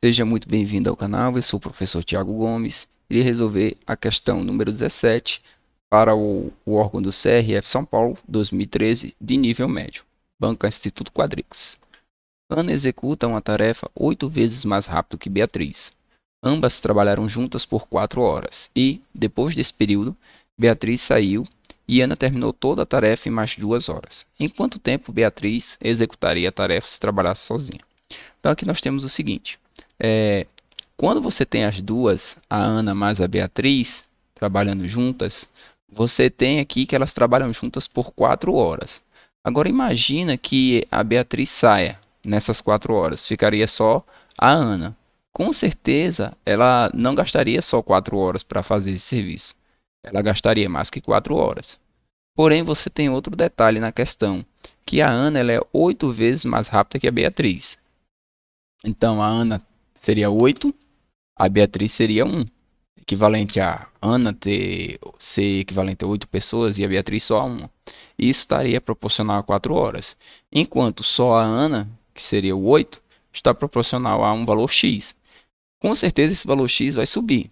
Seja muito bem-vindo ao canal, eu sou o professor Tiago Gomes. Irei resolver a questão número 17 para o, o, órgão do CRF São Paulo 2013 de nível médio, Banca Instituto Quadrix. Ana executa uma tarefa oito vezes mais rápido que Beatriz. Ambas trabalharam juntas por quatro horas e, depois desse período, Beatriz saiu e Ana terminou toda a tarefa em mais duas horas. Em quanto tempo Beatriz executaria a tarefa se trabalhasse sozinha? Então aqui nós temos o seguinte. É, quando você tem as duas, a Ana mais a Beatriz, trabalhando juntas, você tem aqui que elas trabalham juntas por quatro horas. Agora imagina que a Beatriz saia nessas quatro horas, ficaria só a Ana. Com certeza, ela não gastaria só quatro horas para fazer esse serviço. Ela gastaria mais que quatro horas. Porém, você tem outro detalhe na questão, que a Ana ela é oito vezes mais rápida que a Beatriz. Então, a Ana seria 8, a Beatriz seria 1. Equivalente a Ana ter, ser equivalente a 8 pessoas e a Beatriz só a 1. Isso estaria proporcional a 4 horas. Enquanto só a Ana, que seria o 8, está proporcional a um valor X. Com certeza esse valor X vai subir.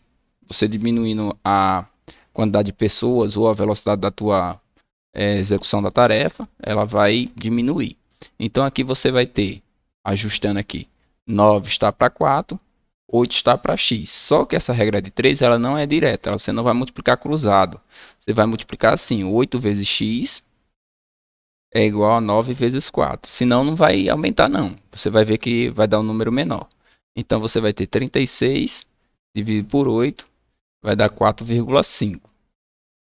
Você diminuindo a quantidade de pessoas ou a velocidade da tua é, execução da tarefa, ela vai diminuir. Então aqui você vai ter, ajustando aqui, 9 está para 4, 8 está para x. Só que essa regra de 3 ela não é direta, você não vai multiplicar cruzado. Você vai multiplicar assim, 8 vezes x é igual a 9 vezes 4. Senão não vai aumentar não, você vai ver que vai dar um número menor. Então você vai ter 36 dividido por 8, vai dar 4,5.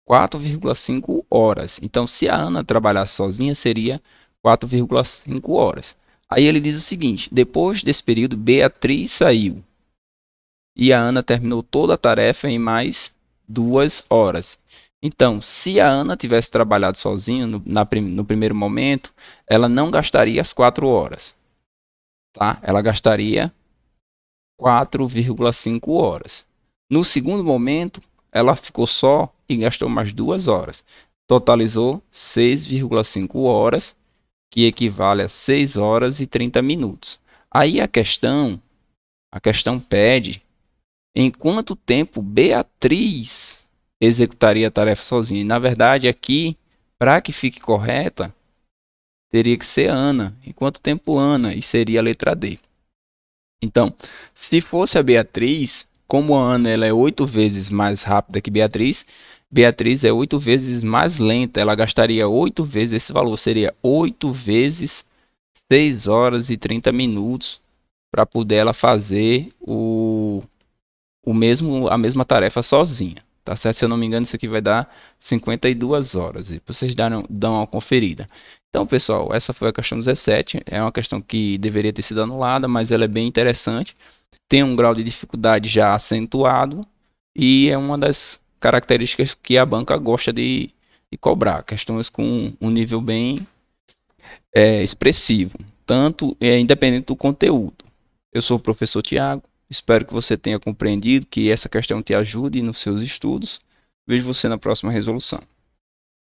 4,5 horas. Então se a Ana trabalhar sozinha seria 4,5 horas. Aí ele diz o seguinte: depois desse período, Beatriz saiu. E a Ana terminou toda a tarefa em mais duas horas. Então, se a Ana tivesse trabalhado sozinha no, na, no primeiro momento, ela não gastaria as quatro horas. Tá? Ela gastaria 4,5 horas. No segundo momento, ela ficou só e gastou mais duas horas. Totalizou 6,5 horas que equivale a 6 horas e 30 minutos. Aí a questão, a questão pede em quanto tempo Beatriz executaria a tarefa sozinha. E, na verdade, aqui, para que fique correta, teria que ser Ana. Em quanto tempo Ana? E seria a letra D. Então, se fosse a Beatriz, como a Ana ela é oito vezes mais rápida que Beatriz, Beatriz é oito vezes mais lenta, ela gastaria oito vezes esse valor, seria oito vezes 6 horas e 30 minutos para poder ela fazer o, o mesmo a mesma tarefa sozinha, tá certo? Se eu não me engano, isso aqui vai dar 52 horas e vocês darão, dão uma conferida. Então, pessoal, essa foi a questão 17, é uma questão que deveria ter sido anulada, mas ela é bem interessante, tem um grau de dificuldade já acentuado e é uma das características que a banca gosta de, de cobrar, questões com um nível bem é, expressivo, tanto é independente do conteúdo. Eu sou o professor Tiago, espero que você tenha compreendido, que essa questão te ajude nos seus estudos. Vejo você na próxima resolução.